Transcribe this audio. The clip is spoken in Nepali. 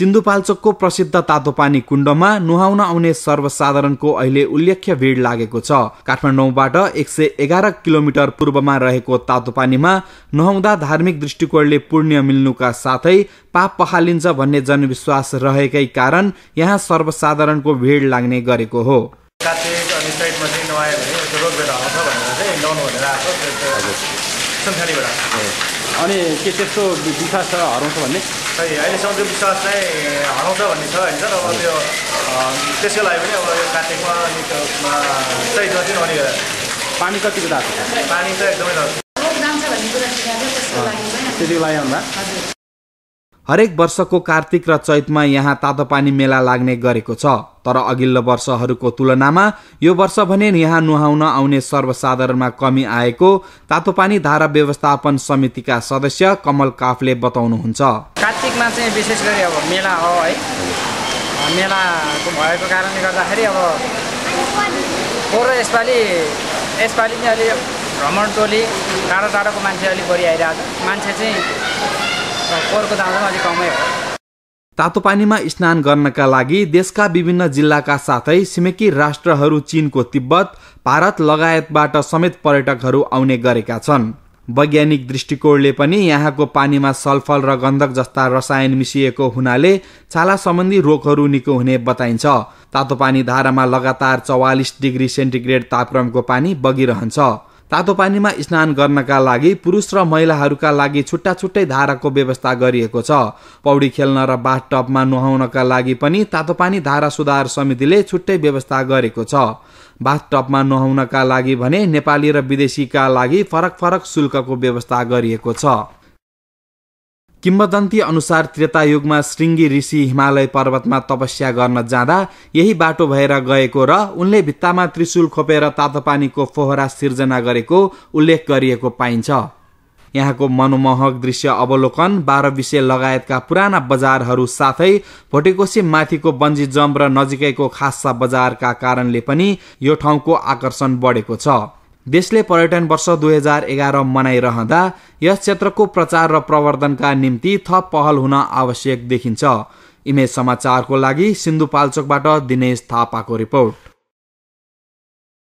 सिन्धुपाल्चोकको प्रसिद्ध तातोपानी कुण्डमा नुहाउन आउने सर्वसाधारणको अहिले उल्लेख्य भिड लागेको छ काठमाडौँबाट एक सय एघार किलोमिटर पूर्वमा रहेको तातोपानीमा नुहाउँदा धार्मिक दृष्टिकोणले पुण्य मिल्नुका साथै पाप पखालिन्छ भन्ने जनविश्वास रहेकै कारण यहाँ सर्वसाधारणको भिड लाग्ने गरेको हो संसारीबाट अनि के त्यस्तो विश्वास छ हराउँछ भन्ने खै अहिलेसम्म त्यो विश्वास चाहिँ हराउँछ भन्ने छ होइन सर अब त्यो त्यसको लागि पनि अब यो कार्तिकमा चाहिँ जति पनि पानी कतिको दाएको छ पानी चाहिँ एकदमै दाएको छ त्यसको लागि आउँदा हरेक वर्षको कार्तिक र चैतमा यहाँ तातोपानी मेला लाग्ने गरेको छ तर अघिल्लो वर्षहरूको तुलनामा यो वर्ष भने यहाँ नुहाउन आउने सर्वसाधारणमा कमी आएको तातोपानी धारा व्यवस्थापन समितिका सदस्य कमल काफले बताउनुहुन्छ कार्तिकमा चाहिँ विशेष गरी अब मेला हो है मेलाको भएको कारणले गर्दाखेरि अब यसपालि यसपालि चाहिँ अलि भ्रमण टोली टाढो टाढोको मान्छे अलिक बढी आइरहेको मान्छे चाहिँ अर्को दाम चाहिँ कमै हो तातो पानीमा स्नान गर्नका लागि देशका विभिन्न जिल्लाका साथै छिमेकी राष्ट्रहरू चीनको तिब्बत भारत लगायतबाट समेत पर्यटकहरू आउने गरेका छन् वैज्ञानिक दृष्टिकोणले पनि यहाँको पानीमा सलफल र गन्धक जस्ता रसायन मिसिएको हुनाले छाला सम्बन्धी रोगहरू निको हुने बताइन्छ तातो पानी धारामा लगातार चौवालिस डिग्री सेन्टिग्रेड तापक्रमको पानी बगिरहन्छ तातो पानीमा स्नान गर्नका लागि पुरुष र महिलाहरूका लागि छुट्टा छुट्टै धाराको व्यवस्था गरिएको छ पौडी खेल्न र बाथ बाथटपमा नुहाउनका लागि पनि तातो पानी धारा सुधार समितिले छुट्टै व्यवस्था गरेको छ बाथ बाथटपमा नुहाउनका लागि भने नेपाली र विदेशीका लागि फरक फरक शुल्कको व्यवस्था गरिएको छ किम्बदन्ती अनुसार त्रेता युगमा श्रृङ्गी ऋषि हिमालय पर्वतमा तपस्या गर्न जाँदा यही बाटो भएर गएको र उनले भित्तामा त्रिशूल खोपेर तातो पानीको फोहरा सिर्जना गरेको उल्लेख गरिएको पाइन्छ यहाँको मनमोहक दृश्य अवलोकन बाह्र विषय लगायतका पुराना बजारहरू साथै भोटेकोसी माथिको बन्जी जम्प र नजिकैको खासा बजारका कारणले पनि यो ठाउँको आकर्षण बढेको छ देशले पर्यटन वर्ष दुई हजार एघार मनाइरहँदा यस क्षेत्रको प्रचार र प्रवर्धनका निम्ति थप पहल हुन आवश्यक देखिन्छ इमेज समाचारको लागि सिन्धुपाल्चोकबाट दिनेश थापाको रिपोर्ट